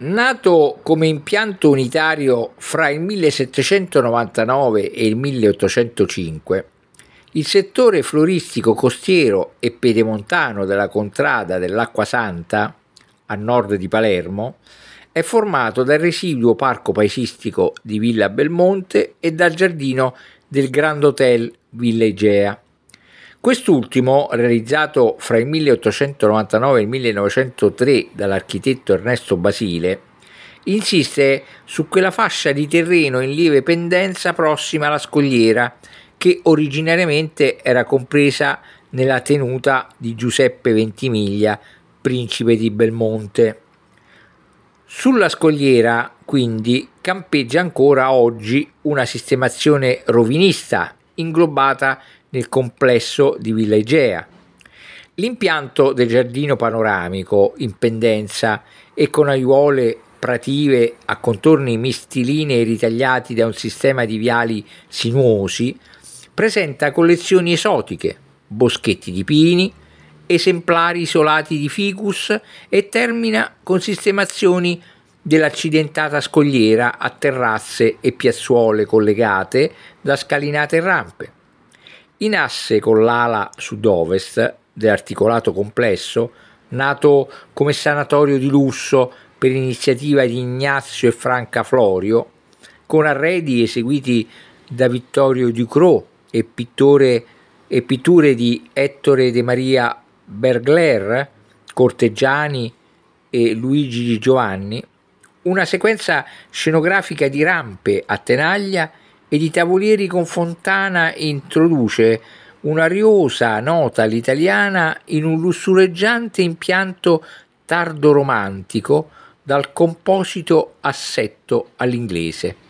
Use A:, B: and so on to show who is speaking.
A: Nato come impianto unitario fra il 1799 e il 1805, il settore floristico costiero e pedemontano della contrada dell'Acqua Santa, a nord di Palermo, è formato dal residuo parco paesistico di Villa Belmonte e dal giardino del Grand Hotel Villa Egea. Quest'ultimo, realizzato fra il 1899 e il 1903 dall'architetto Ernesto Basile, insiste su quella fascia di terreno in lieve pendenza prossima alla scogliera che originariamente era compresa nella tenuta di Giuseppe Ventimiglia, principe di Belmonte. Sulla scogliera, quindi, campeggia ancora oggi una sistemazione rovinista inglobata nel complesso di Villa Egea. L'impianto del giardino panoramico in pendenza e con aiuole prative a contorni mistilinei ritagliati da un sistema di viali sinuosi, presenta collezioni esotiche, boschetti di pini, esemplari isolati di ficus e termina con sistemazioni dell'accidentata scogliera a terrazze e piazzuole collegate da scalinate e rampe in asse con l'ala sud-ovest dell'articolato complesso, nato come sanatorio di lusso per iniziativa di Ignazio e Franca Florio, con arredi eseguiti da Vittorio Ducrot e, pittore, e pitture di Ettore De Maria Bergler, Cortegiani e Luigi Giovanni, una sequenza scenografica di rampe a tenaglia e di Tavolieri con Fontana introduce un'ariosa nota all'italiana in un lussureggiante impianto tardo romantico dal composito assetto all'inglese.